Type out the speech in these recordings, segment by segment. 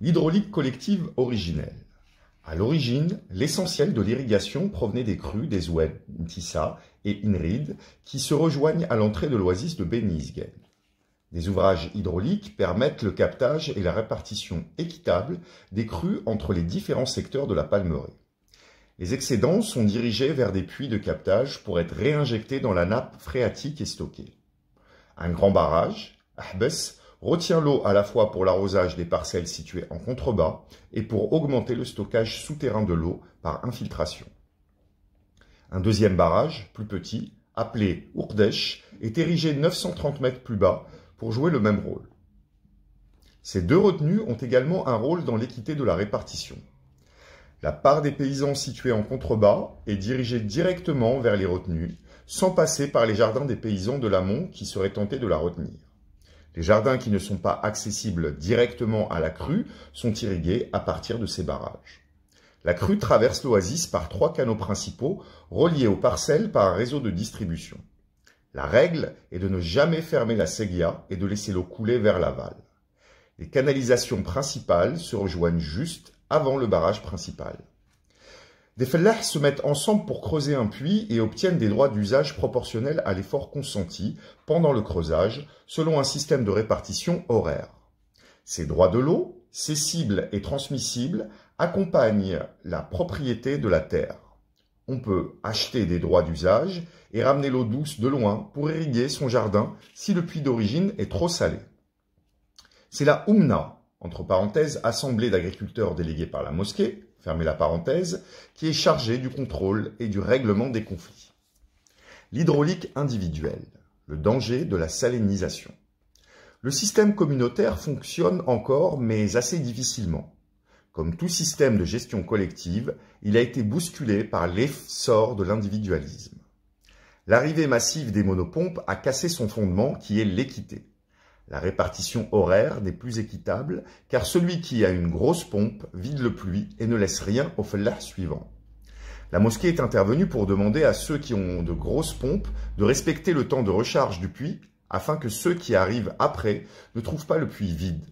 l'hydraulique collective originelle. À l'origine, l'essentiel de l'irrigation provenait des crues des Ouentissa et Inrid qui se rejoignent à l'entrée de l'oasis de Benisgen. Des ouvrages hydrauliques permettent le captage et la répartition équitable des crues entre les différents secteurs de la palmeraie. Les excédents sont dirigés vers des puits de captage pour être réinjectés dans la nappe phréatique et stockés. Un grand barrage, Ahbes, retient l'eau à la fois pour l'arrosage des parcelles situées en contrebas et pour augmenter le stockage souterrain de l'eau par infiltration. Un deuxième barrage, plus petit, appelé Ourdèche, est érigé 930 mètres plus bas pour jouer le même rôle. Ces deux retenues ont également un rôle dans l'équité de la répartition. La part des paysans situés en contrebas est dirigée directement vers les retenues, sans passer par les jardins des paysans de l'amont qui seraient tentés de la retenir. Les jardins qui ne sont pas accessibles directement à la crue sont irrigués à partir de ces barrages. La crue traverse l'oasis par trois canaux principaux reliés aux parcelles par un réseau de distribution. La règle est de ne jamais fermer la séguia et de laisser l'eau couler vers l'aval. Les canalisations principales se rejoignent juste avant le barrage principal. Des fellahs se mettent ensemble pour creuser un puits et obtiennent des droits d'usage proportionnels à l'effort consenti pendant le creusage, selon un système de répartition horaire. Ces droits de l'eau, cessibles et transmissibles, accompagnent la propriété de la terre. On peut acheter des droits d'usage et ramener l'eau douce de loin pour irriguer son jardin si le puits d'origine est trop salé. C'est la umna entre parenthèses, assemblée d'agriculteurs délégués par la mosquée, fermez la parenthèse, qui est chargée du contrôle et du règlement des conflits. L'hydraulique individuelle, le danger de la salinisation. Le système communautaire fonctionne encore, mais assez difficilement. Comme tout système de gestion collective, il a été bousculé par l'essor de l'individualisme. L'arrivée massive des monopompes a cassé son fondement qui est l'équité la répartition horaire n'est plus équitable, car celui qui a une grosse pompe vide le puits et ne laisse rien au fellah suivant. La mosquée est intervenue pour demander à ceux qui ont de grosses pompes de respecter le temps de recharge du puits, afin que ceux qui arrivent après ne trouvent pas le puits vide.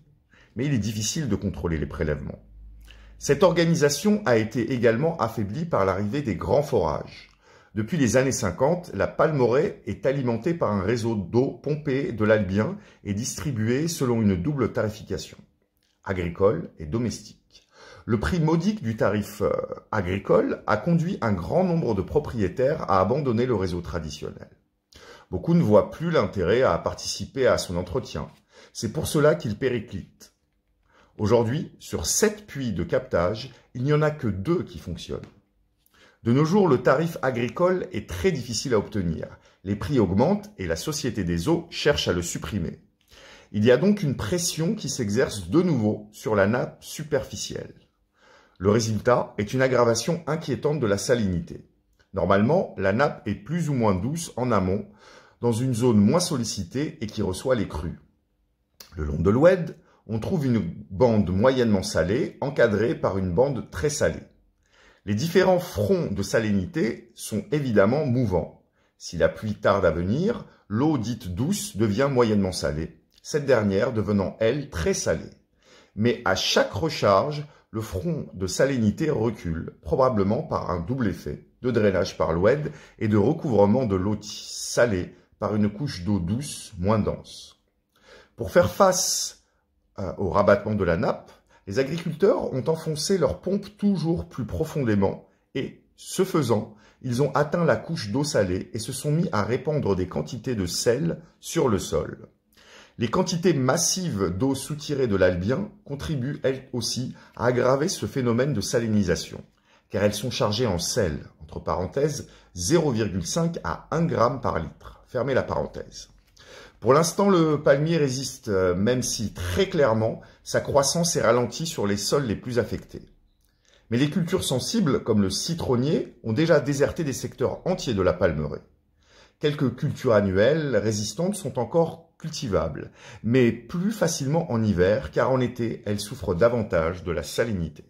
Mais il est difficile de contrôler les prélèvements. Cette organisation a été également affaiblie par l'arrivée des grands forages. Depuis les années 50, la Palmorée est alimentée par un réseau d'eau pompée de l'Albien et distribuée selon une double tarification, agricole et domestique. Le prix modique du tarif euh, agricole a conduit un grand nombre de propriétaires à abandonner le réseau traditionnel. Beaucoup ne voient plus l'intérêt à participer à son entretien. C'est pour cela qu'il périclite. Aujourd'hui, sur sept puits de captage, il n'y en a que deux qui fonctionnent. De nos jours, le tarif agricole est très difficile à obtenir. Les prix augmentent et la Société des eaux cherche à le supprimer. Il y a donc une pression qui s'exerce de nouveau sur la nappe superficielle. Le résultat est une aggravation inquiétante de la salinité. Normalement, la nappe est plus ou moins douce en amont, dans une zone moins sollicitée et qui reçoit les crues. Le long de l'Oued, on trouve une bande moyennement salée, encadrée par une bande très salée. Les différents fronts de salinité sont évidemment mouvants. Si la pluie tarde à venir, l'eau dite douce devient moyennement salée, cette dernière devenant, elle, très salée. Mais à chaque recharge, le front de salinité recule, probablement par un double effet, de drainage par l'oued et de recouvrement de l'eau salée par une couche d'eau douce moins dense. Pour faire face euh, au rabattement de la nappe, les agriculteurs ont enfoncé leurs pompes toujours plus profondément et, ce faisant, ils ont atteint la couche d'eau salée et se sont mis à répandre des quantités de sel sur le sol. Les quantités massives d'eau soutirée de l'Albien contribuent elles aussi à aggraver ce phénomène de salinisation, car elles sont chargées en sel, entre parenthèses 0,5 à 1 g par litre. Fermez la parenthèse. Pour l'instant, le palmier résiste, euh, même si très clairement, sa croissance est ralentie sur les sols les plus affectés. Mais les cultures sensibles, comme le citronnier, ont déjà déserté des secteurs entiers de la palmeraie. Quelques cultures annuelles résistantes sont encore cultivables, mais plus facilement en hiver, car en été, elles souffrent davantage de la salinité.